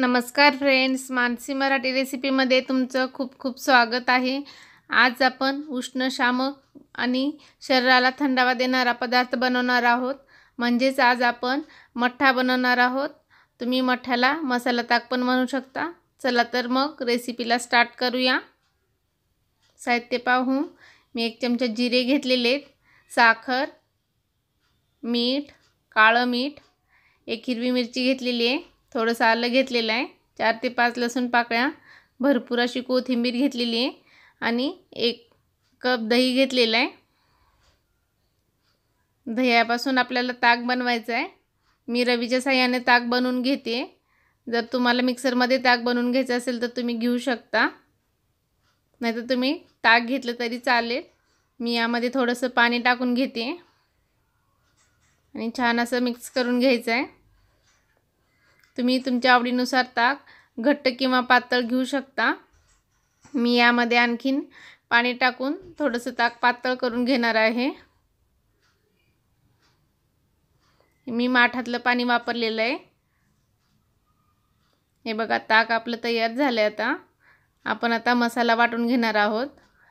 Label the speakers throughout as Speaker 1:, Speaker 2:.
Speaker 1: नमस्कार फ्रेंड्स मानसी मराठी रेसिपीमध्ये तुमचं खूप खूप स्वागत आहे आज आपण उष्ण आणि शरीराला थंडावा देणारा पदार्थ बनवणार आहोत म्हणजेच आज आपण मठ्ठा बनवणार आहोत तुम्ही मठ्ठ्याला मसाला ताक पण म्हणू शकता चला तर मग रेसिपीला स्टार्ट करूया साहित्य पाहू मी एक चमचा जिरे घेतलेले आहेत साखर मीठ काळं मीठ एक हिरवी मिरची घेतलेली आहे थोडंसं आलं घेतलेलं आहे चार ते पाच लसूण पाकळ्या भरपूर अशी कोथिंबीर घेतलेली आहे आणि एक कप दही घेतलेलं आहे दह्यापासून आपल्याला ताक बनवायचं आहे मी रवीच्या साह्याने ताक बनवून घेते जर तुम्हाला मिक्सरमध्ये ताक बनवून घ्यायचं असेल तर तुम्ही घेऊ शकता नाहीतर तुम्ही ताक घेतलं तरी चालेल मी यामध्ये थोडंसं पाणी टाकून घेते आणि छान असं मिक्स करून घ्यायचं आहे तुम्ही तुमच्या आवडीनुसार ताक घट्ट किंवा पातळ घेऊ शकता मी यामध्ये आणखीन पाणी टाकून थोडंसं ताक पातळ करून घेणार आहे मी माठातलं पाणी वापरलेलं आहे हे बघा ताक आपलं तयार झालं आहे आता आपण आता मसाला वाटून घेणार आहोत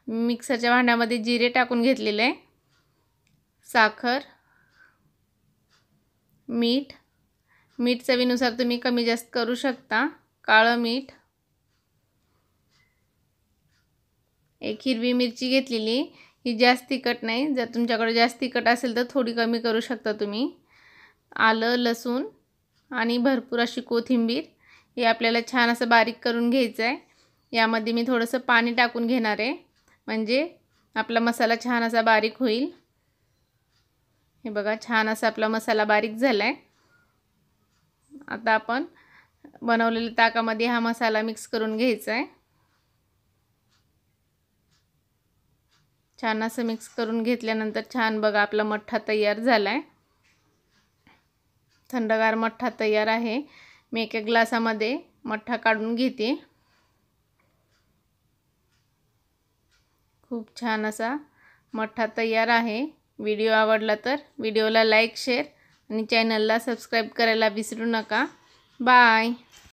Speaker 1: मिक्सरच्या भांड्यामध्ये जिरे टाकून घेतलेले आहे साखर मीठ मीठ चवीनुसार तुम्ही कमी जास्त करू शकता काळं मीठ एक हिरवी मिरची घेतलेली ही जास्त तिखट नाही जर तुमच्याकडे जास्त तिखट असेल तर थोडी कमी करू शकता तुम्ही आलं लसूण आणि भरपूर अशी कोथिंबीर हे आपल्याला छान असं बारीक करून घ्यायचं आहे यामध्ये मी थोडंसं पाणी टाकून घेणार आहे म्हणजे आपला मसाला छान असा बारीक होईल हे बघा छान असा आपला मसाला बारीक झाला आहे आता आपण बनवलेल्या ताकामध्ये हा मसाला मिक्स करून घ्यायचा आहे छान असं मिक्स करून घेतल्यानंतर छान बघा आपला मठ्ठा तयार झाला आहे थंडगार मठ्ठा तयार आहे मी एका ग्लासामध्ये मठ्ठा काढून घेते खूप छान असा मठ्ठा तयार आहे व्हिडिओ आवडला तर व्हिडिओला लाईक शेअर आणि चॅनलला सबस्क्राईब करायला विसरू नका बाय